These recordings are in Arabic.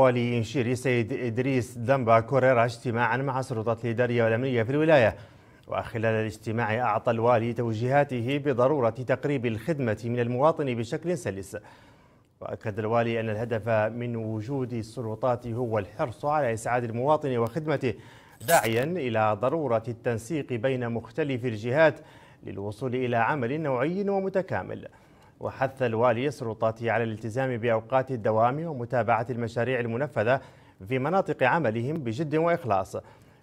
والي إنشيري سيد إدريس دمبا كوريرا اجتماعا مع السلطات الإدارية والأمنية في الولاية وخلال الاجتماع أعطى الوالي توجيهاته بضرورة تقريب الخدمة من المواطن بشكل سلس وأكد الوالي أن الهدف من وجود السلطات هو الحرص على إسعاد المواطن وخدمته داعيا إلى ضرورة التنسيق بين مختلف الجهات للوصول إلى عمل نوعي ومتكامل وحث الوالي سلطاته على الالتزام بأوقات الدوام ومتابعة المشاريع المنفذة في مناطق عملهم بجد وإخلاص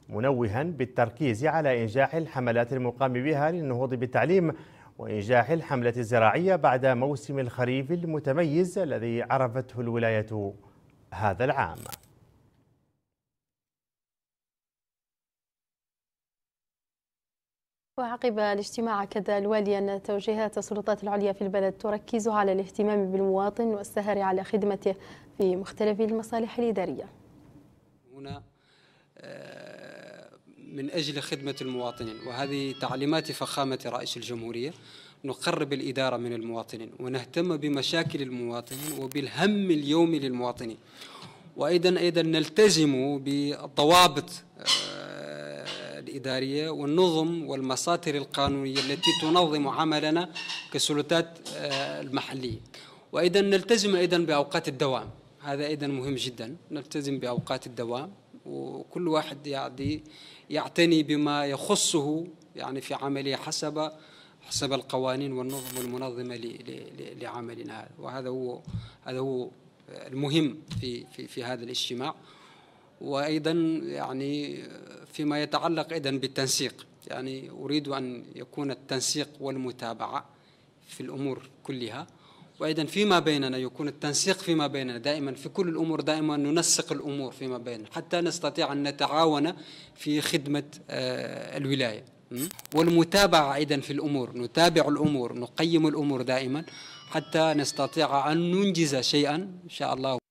منوها بالتركيز على إنجاح الحملات المقام بها للنهوض بالتعليم وإنجاح الحملة الزراعية بعد موسم الخريف المتميز الذي عرفته الولاية هذا العام وعقب الاجتماع كذا الوالي أن توجيهات السلطات العليا في البلد تركز على الاهتمام بالمواطن والسهر على خدمته في مختلف المصالح الإدارية هنا آه، من أجل خدمة المواطنين وهذه تعليمات فخامة رئيس الجمهورية نقرب الإدارة من المواطنين ونهتم بمشاكل المواطنين وبالهم اليومي للمواطنين وأيضا أيضا نلتزم بالضوابط آه، الإدارية والنظم والمساطر القانونية التي تنظم عملنا كسلطات آه، المحلية وأيضا نلتزم أيضا بأوقات الدوام هذا أيضا مهم جدا نلتزم بأوقات الدوام وكل واحد يعني يعتني بما يخصه يعني في عمله حسب حسب القوانين والنظم المنظمة لعملنا هذا وهذا هو هذا هو المهم في في في هذا الاجتماع وايضا يعني فيما يتعلق ايضا بالتنسيق يعني اريد ان يكون التنسيق والمتابعه في الامور كلها وايضا فيما بيننا يكون التنسيق فيما بيننا دائما في كل الامور دائما ننسق الامور فيما بيننا حتى نستطيع ان نتعاون في خدمه آه، الولايه والمتابعه ايضا في الامور نتابع الامور نقيم الامور دائما حتى نستطيع ان ننجز شيئا ان شاء الله